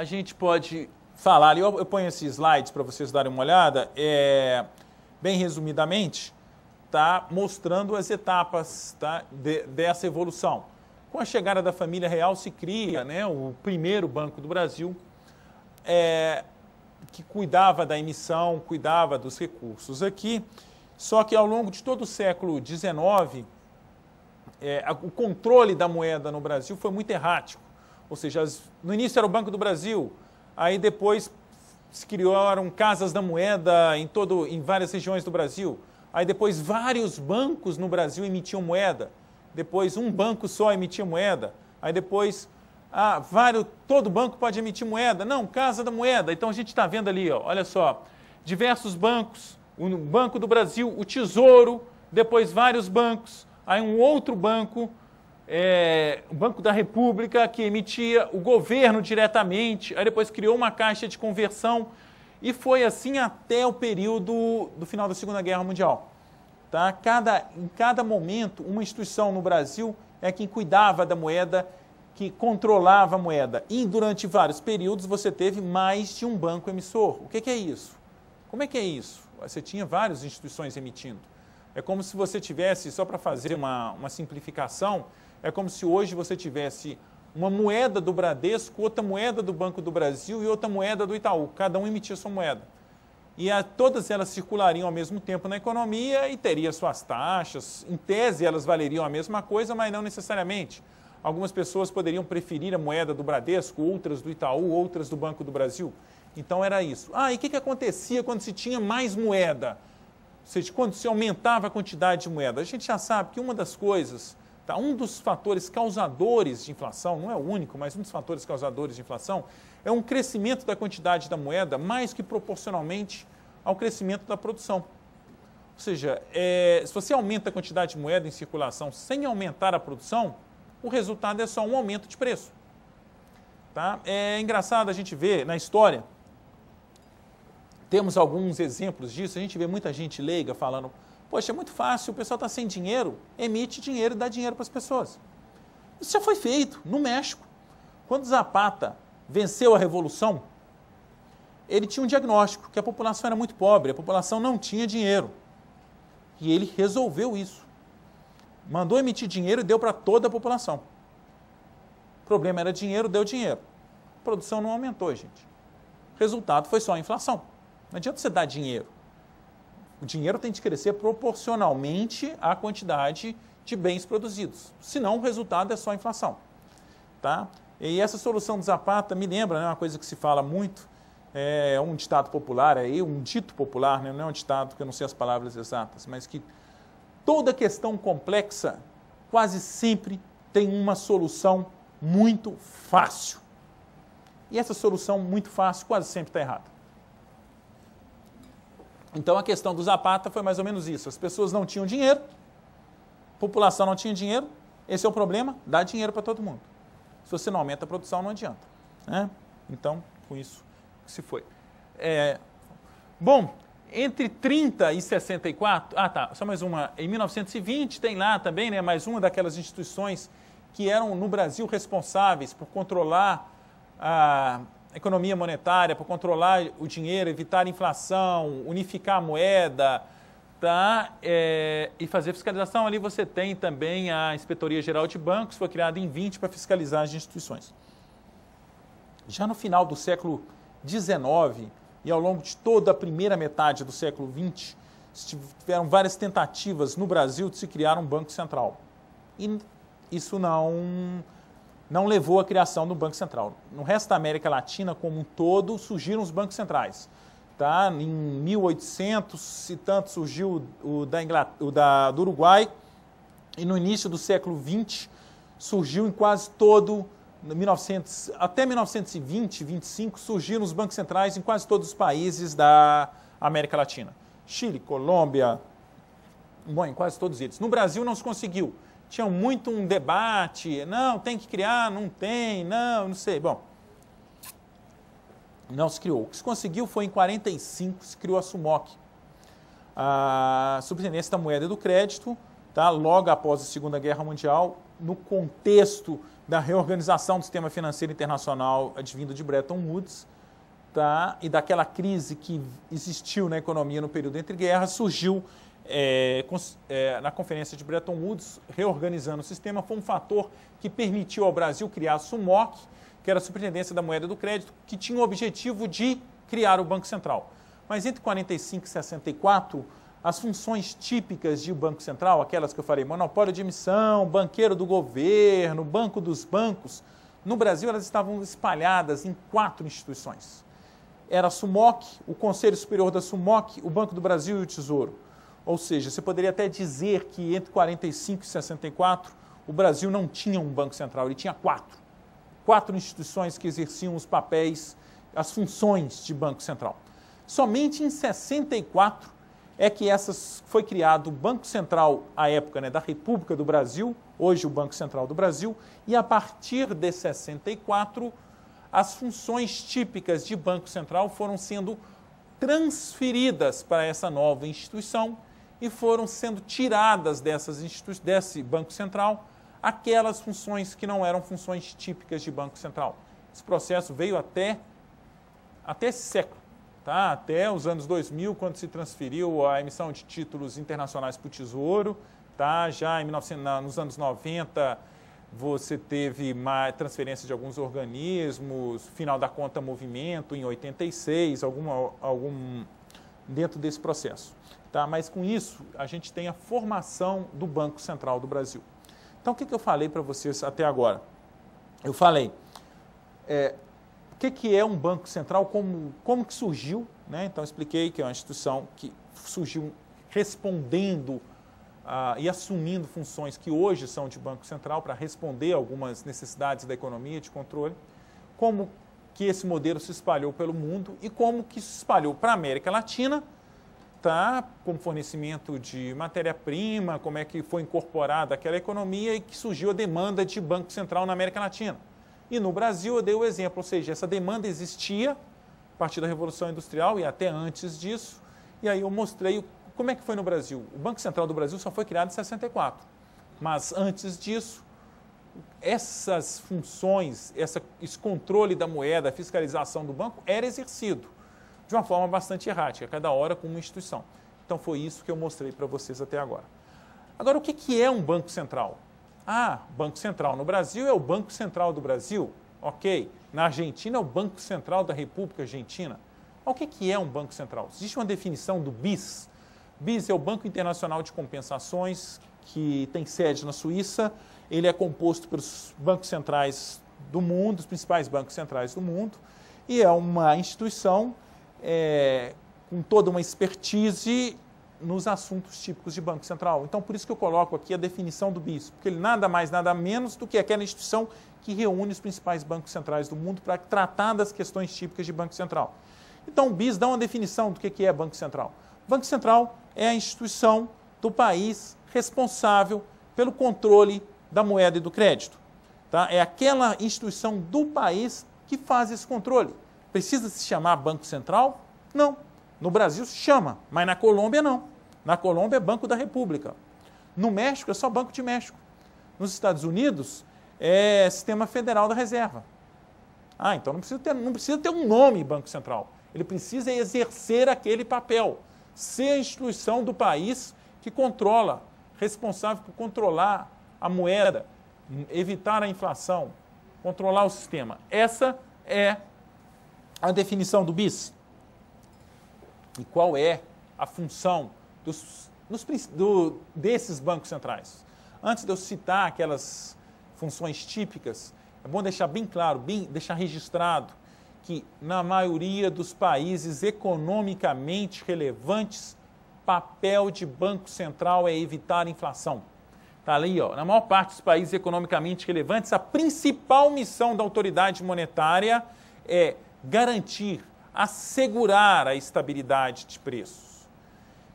a gente pode falar, eu, eu ponho esses slides para vocês darem uma olhada, é, bem resumidamente, tá mostrando as etapas tá, de, dessa evolução. Com a chegada da família real se cria né, o primeiro Banco do Brasil, é, que cuidava da emissão, cuidava dos recursos aqui, só que ao longo de todo o século XIX, é, o controle da moeda no Brasil foi muito errático. Ou seja, as, no início era o Banco do Brasil, aí depois se criaram casas da moeda em, todo, em várias regiões do Brasil. Aí depois vários bancos no Brasil emitiam moeda. Depois um banco só emitia moeda. Aí depois ah, vários, todo banco pode emitir moeda. Não, casa da moeda. Então a gente está vendo ali, ó, olha só, diversos bancos, o Banco do Brasil, o Tesouro, depois vários bancos, aí um outro banco, é, o Banco da República, que emitia o governo diretamente, aí depois criou uma caixa de conversão, e foi assim até o período do final da Segunda Guerra Mundial. Tá? Cada, em cada momento, uma instituição no Brasil é quem cuidava da moeda, que controlava a moeda. E durante vários períodos você teve mais de um banco emissor. O que, que é isso? Como é que é isso? Você tinha várias instituições emitindo. É como se você tivesse, só para fazer uma, uma simplificação, é como se hoje você tivesse uma moeda do Bradesco, outra moeda do Banco do Brasil e outra moeda do Itaú. Cada um emitia sua moeda. E a, todas elas circulariam ao mesmo tempo na economia e teria suas taxas. Em tese, elas valeriam a mesma coisa, mas não necessariamente. Algumas pessoas poderiam preferir a moeda do Bradesco, outras do Itaú, outras do Banco do Brasil. Então era isso. Ah, e o que, que acontecia quando se tinha mais moeda? seja, quando se aumentava a quantidade de moeda. A gente já sabe que uma das coisas, tá, um dos fatores causadores de inflação, não é o único, mas um dos fatores causadores de inflação, é um crescimento da quantidade da moeda mais que proporcionalmente ao crescimento da produção. Ou seja, é, se você aumenta a quantidade de moeda em circulação sem aumentar a produção, o resultado é só um aumento de preço. Tá? É engraçado a gente ver na história temos alguns exemplos disso. A gente vê muita gente leiga falando: Poxa, é muito fácil, o pessoal está sem dinheiro, emite dinheiro e dá dinheiro para as pessoas. Isso já foi feito no México. Quando Zapata venceu a Revolução, ele tinha um diagnóstico que a população era muito pobre, a população não tinha dinheiro. E ele resolveu isso. Mandou emitir dinheiro e deu para toda a população. O problema era dinheiro, deu dinheiro. A produção não aumentou, gente. Resultado foi só a inflação. Não adianta você dar dinheiro. O dinheiro tem de crescer proporcionalmente à quantidade de bens produzidos. Senão o resultado é só inflação. Tá? E essa solução do Zapata me lembra né, uma coisa que se fala muito, é um ditado popular, é um dito popular, né, não é um ditado que eu não sei as palavras exatas, mas que toda questão complexa quase sempre tem uma solução muito fácil. E essa solução muito fácil quase sempre está errada. Então a questão do Zapata foi mais ou menos isso. As pessoas não tinham dinheiro, a população não tinha dinheiro, esse é o problema, dá dinheiro para todo mundo. Se você não aumenta a produção, não adianta. Né? Então, com isso se foi. É, bom, entre 30 e 64, ah tá, só mais uma, em 1920 tem lá também, né, mais uma daquelas instituições que eram no Brasil responsáveis por controlar a economia monetária, para controlar o dinheiro, evitar inflação, unificar a moeda, tá? É, e fazer fiscalização. Ali você tem também a Inspetoria Geral de Bancos, foi criada em 20 para fiscalizar as instituições. Já no final do século XIX e ao longo de toda a primeira metade do século XX, tiveram várias tentativas no Brasil de se criar um banco central. E isso não não levou à criação do Banco Central. No resto da América Latina como um todo, surgiram os bancos centrais. Tá? Em 1800 e tanto surgiu o da, o da do Uruguai e no início do século XX surgiu em quase todo 1900, até 1920, 25 surgiram os bancos centrais em quase todos os países da América Latina. Chile, Colômbia, bom, em quase todos eles. No Brasil não se conseguiu tinha muito um debate, não, tem que criar, não tem, não, não sei. Bom, não se criou. O que se conseguiu foi em 45 se criou a Sumoc, a subtenência da moeda do crédito, tá? logo após a Segunda Guerra Mundial, no contexto da reorganização do sistema financeiro internacional advindo de Bretton Woods, tá? e daquela crise que existiu na economia no período entre guerras, surgiu é, é, na Conferência de Bretton Woods, reorganizando o sistema, foi um fator que permitiu ao Brasil criar a SUMOC, que era a Superintendência da Moeda do Crédito, que tinha o objetivo de criar o Banco Central. Mas entre 45 e 64, as funções típicas de Banco Central, aquelas que eu falei, monopólio de emissão, banqueiro do governo, banco dos bancos, no Brasil elas estavam espalhadas em quatro instituições. Era a SUMOC, o Conselho Superior da SUMOC, o Banco do Brasil e o Tesouro. Ou seja, você poderia até dizer que entre 45 e 64 o Brasil não tinha um Banco Central, ele tinha quatro. Quatro instituições que exerciam os papéis, as funções de Banco Central. Somente em 64 é que essas foi criado o Banco Central à época né, da República do Brasil, hoje o Banco Central do Brasil, e a partir de 64 as funções típicas de Banco Central foram sendo transferidas para essa nova instituição e foram sendo tiradas dessas instituições, desse Banco Central, aquelas funções que não eram funções típicas de Banco Central. Esse processo veio até, até esse século, tá? até os anos 2000, quando se transferiu a emissão de títulos internacionais para o Tesouro. Tá? Já em 1900, nos anos 90, você teve mais transferência de alguns organismos, final da conta movimento em 86, alguma, algum, dentro desse processo. Tá? Mas com isso, a gente tem a formação do Banco Central do Brasil. Então, o que, que eu falei para vocês até agora? Eu falei é, o que, que é um Banco Central, como, como que surgiu. Né? Então, expliquei que é uma instituição que surgiu respondendo ah, e assumindo funções que hoje são de Banco Central para responder algumas necessidades da economia de controle. Como que esse modelo se espalhou pelo mundo e como que se espalhou para a América Latina, tá? Com fornecimento de matéria-prima, como é que foi incorporada aquela economia e que surgiu a demanda de Banco Central na América Latina. E no Brasil eu dei o exemplo, ou seja, essa demanda existia a partir da Revolução Industrial e até antes disso, e aí eu mostrei como é que foi no Brasil. O Banco Central do Brasil só foi criado em 64, mas antes disso essas funções, essa, esse controle da moeda, a fiscalização do banco era exercido de uma forma bastante errática, cada hora com uma instituição. Então foi isso que eu mostrei para vocês até agora. Agora, o que, que é um banco central? Ah, Banco Central no Brasil é o Banco Central do Brasil. Ok. Na Argentina é o Banco Central da República Argentina. O que, que é um Banco Central? Existe uma definição do BIS. BIS é o Banco Internacional de Compensações, que tem sede na Suíça ele é composto pelos bancos centrais do mundo, os principais bancos centrais do mundo, e é uma instituição é, com toda uma expertise nos assuntos típicos de Banco Central. Então, por isso que eu coloco aqui a definição do BIS, porque ele nada mais, nada menos do que aquela instituição que reúne os principais bancos centrais do mundo para tratar das questões típicas de Banco Central. Então, o BIS dá uma definição do que é Banco Central. Banco Central é a instituição do país responsável pelo controle da moeda e do crédito. Tá? É aquela instituição do país que faz esse controle. Precisa se chamar Banco Central? Não. No Brasil se chama, mas na Colômbia não. Na Colômbia é Banco da República. No México é só Banco de México. Nos Estados Unidos é Sistema Federal da Reserva. Ah, então não precisa ter, não precisa ter um nome Banco Central. Ele precisa exercer aquele papel, ser a instituição do país que controla, responsável por controlar a moeda, evitar a inflação, controlar o sistema. Essa é a definição do BIS. E qual é a função dos, dos, do, desses bancos centrais? Antes de eu citar aquelas funções típicas, é bom deixar bem claro, bem, deixar registrado que na maioria dos países economicamente relevantes, papel de banco central é evitar inflação. Está ali, ó, na maior parte dos países economicamente relevantes, a principal missão da autoridade monetária é garantir, assegurar a estabilidade de preços.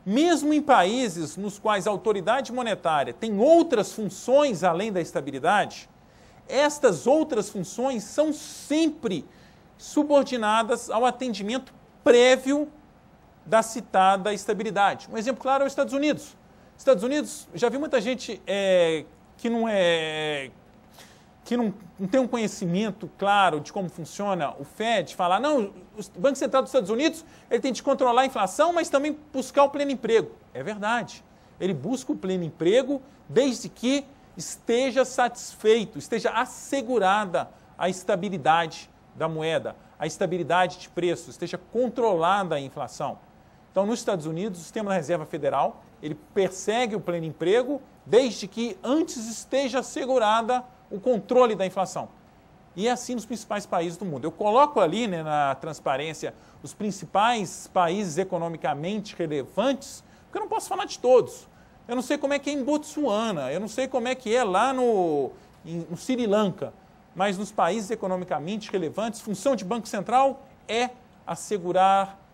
Mesmo em países nos quais a autoridade monetária tem outras funções além da estabilidade, estas outras funções são sempre subordinadas ao atendimento prévio da citada estabilidade. Um exemplo claro é os Estados Unidos. Estados Unidos, já vi muita gente é, que não é que não, não, tem um conhecimento claro de como funciona o Fed, falar, não, o Banco Central dos Estados Unidos ele tem de controlar a inflação, mas também buscar o pleno emprego. É verdade. Ele busca o pleno emprego desde que esteja satisfeito, esteja assegurada a estabilidade da moeda, a estabilidade de preços, esteja controlada a inflação. Então, nos Estados Unidos, o sistema da Reserva Federal ele persegue o pleno emprego desde que antes esteja assegurada o controle da inflação. E é assim nos principais países do mundo. Eu coloco ali né, na transparência os principais países economicamente relevantes, porque eu não posso falar de todos. Eu não sei como é que é em Botsuana, eu não sei como é que é lá no, em, no Sri Lanka, mas nos países economicamente relevantes, função de Banco Central é assegurar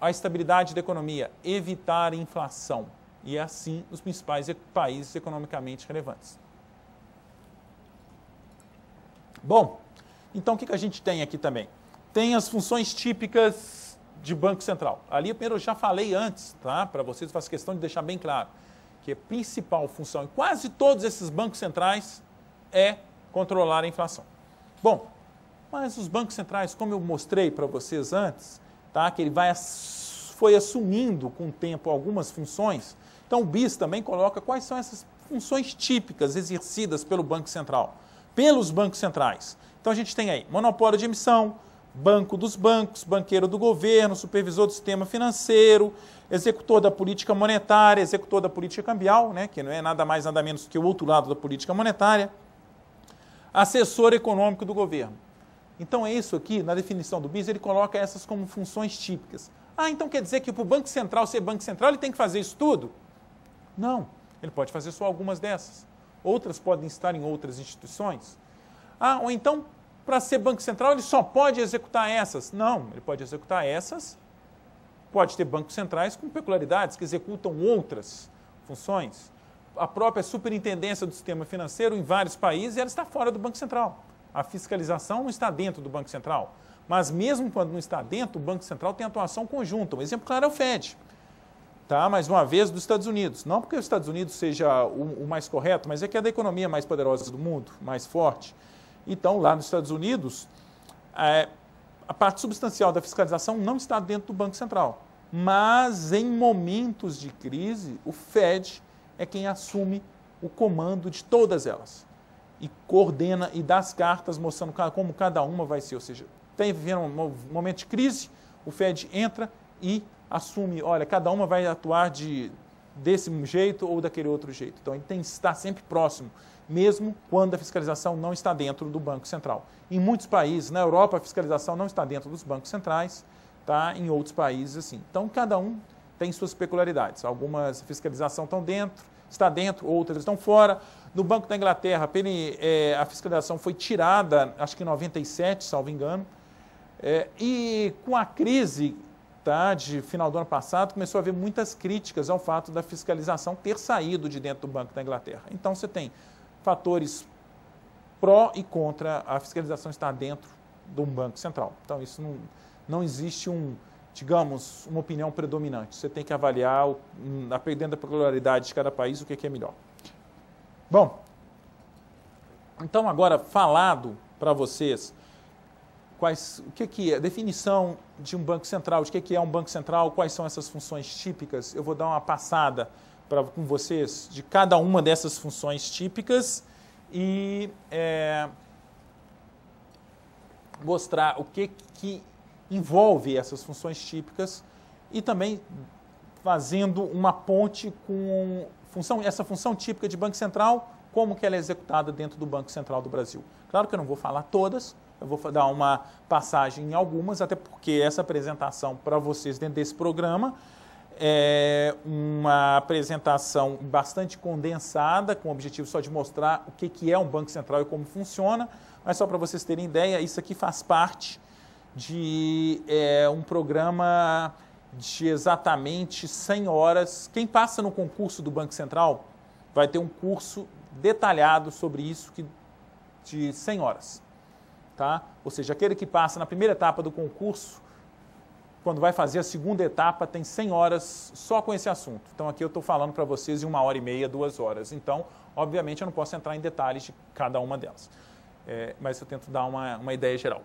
a estabilidade da economia, evitar inflação. E é assim os principais países economicamente relevantes. Bom, então o que, que a gente tem aqui também? Tem as funções típicas de Banco Central. Ali primeiro eu já falei antes, tá? Para vocês faço questão de deixar bem claro que a principal função em quase todos esses bancos centrais é controlar a inflação. Bom, mas os bancos centrais, como eu mostrei para vocês antes, tá? que ele vai, foi assumindo com o tempo algumas funções. Então, o BIS também coloca quais são essas funções típicas exercidas pelo Banco Central, pelos bancos centrais. Então, a gente tem aí monopólio de emissão, banco dos bancos, banqueiro do governo, supervisor do sistema financeiro, executor da política monetária, executor da política cambial, né, que não é nada mais nada menos que o outro lado da política monetária, assessor econômico do governo. Então é isso aqui, na definição do BIS, ele coloca essas como funções típicas. Ah, então quer dizer que para o Banco Central ser Banco Central ele tem que fazer isso tudo? Não, ele pode fazer só algumas dessas. Outras podem estar em outras instituições. Ah, ou então, para ser Banco Central, ele só pode executar essas. Não, ele pode executar essas. Pode ter bancos centrais com peculiaridades, que executam outras funções. A própria superintendência do sistema financeiro em vários países ela está fora do Banco Central. A fiscalização não está dentro do Banco Central. Mas mesmo quando não está dentro, o Banco Central tem atuação conjunta. Um exemplo claro é o Fed. Tá? Mais uma vez, dos Estados Unidos. Não porque os Estados Unidos seja o, o mais correto, mas é que é da economia mais poderosa do mundo, mais forte. Então, lá nos Estados Unidos, é, a parte substancial da fiscalização não está dentro do Banco Central. Mas em momentos de crise, o Fed é quem assume o comando de todas elas e coordena e dá as cartas mostrando como cada uma vai ser. Ou seja, tem vivendo um momento de crise, o Fed entra e assume, olha, cada uma vai atuar de desse jeito ou daquele outro jeito. Então ele tem que estar sempre próximo, mesmo quando a fiscalização não está dentro do Banco Central. Em muitos países, na Europa, a fiscalização não está dentro dos bancos centrais, tá? Em outros países assim. Então cada um tem suas peculiaridades. Algumas fiscalização estão dentro, está dentro, outras estão fora. No Banco da Inglaterra, é, a fiscalização foi tirada, acho que em 97, salvo engano. É, e com a crise tá, de final do ano passado, começou a haver muitas críticas ao fato da fiscalização ter saído de dentro do Banco da Inglaterra. Então, você tem fatores pró e contra a fiscalização estar dentro de um Banco Central. Então, isso não, não existe um, digamos, uma opinião predominante. Você tem que avaliar, dependendo hum, da peculiaridade de cada país, o que é, é melhor. Bom, então agora falado para vocês quais, o que, que é a definição de um banco central, de que, que é um banco central, quais são essas funções típicas, eu vou dar uma passada pra, com vocês de cada uma dessas funções típicas e é, mostrar o que, que envolve essas funções típicas e também fazendo uma ponte com Função, essa função típica de Banco Central, como que ela é executada dentro do Banco Central do Brasil. Claro que eu não vou falar todas, eu vou dar uma passagem em algumas, até porque essa apresentação para vocês dentro desse programa é uma apresentação bastante condensada, com o objetivo só de mostrar o que, que é um Banco Central e como funciona, mas só para vocês terem ideia, isso aqui faz parte de é, um programa de exatamente 100 horas. Quem passa no concurso do Banco Central vai ter um curso detalhado sobre isso que, de 100 horas. Tá? Ou seja, aquele que passa na primeira etapa do concurso, quando vai fazer a segunda etapa, tem 100 horas só com esse assunto. Então aqui eu estou falando para vocês em uma hora e meia, duas horas. Então, obviamente, eu não posso entrar em detalhes de cada uma delas. É, mas eu tento dar uma, uma ideia geral.